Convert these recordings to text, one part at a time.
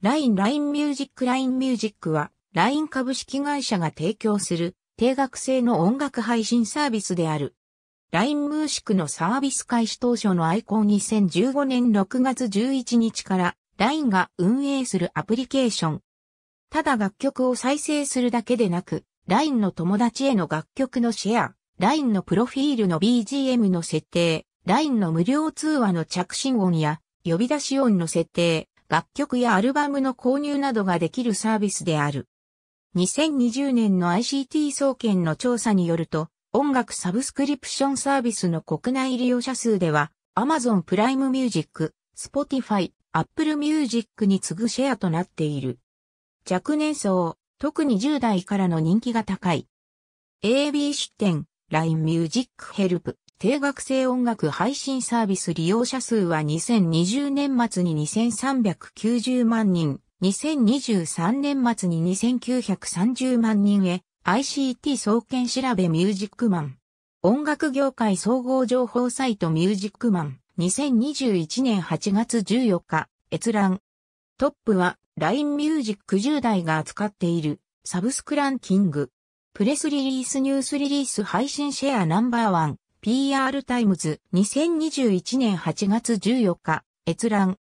LINE LINE ミュージック LINE ミュージックは LINE 株式会社が提供する定額制の音楽配信サービスである。LINE ムーシクのサービス開始当初のアイコン2015年6月11日から LINE が運営するアプリケーション。ただ楽曲を再生するだけでなく LINE の友達への楽曲のシェア、LINE のプロフィールの BGM の設定、LINE の無料通話の着信音や呼び出し音の設定、楽曲やアルバムの購入などができるサービスである。2020年の ICT 総研の調査によると、音楽サブスクリプションサービスの国内利用者数では、Amazon プライムミュージック、Spotify、Apple Music に次ぐシェアとなっている。若年層、特に10代からの人気が高い。AB 出展、LINE Music Help、定額制音楽配信サービス利用者数は2020年末に2390万人、2023年末に2930万人へ、ICT 総研調べミュージックマン。音楽業界総合情報サイトミュージックマン。2021年8月14日、閲覧。トップは LINE ミュージック10代が扱っているサブスクランキング。プレスリリースニュースリリース配信シェアナンバーワン。PR タイムズ2021年8月14日閲覧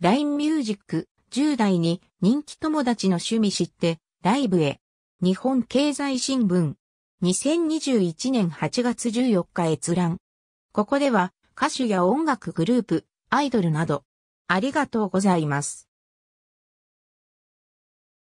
LINE ミュージック10代に人気友達の趣味知ってライブへ日本経済新聞2021年8月14日閲覧ここでは歌手や音楽グループアイドルなどありがとうございます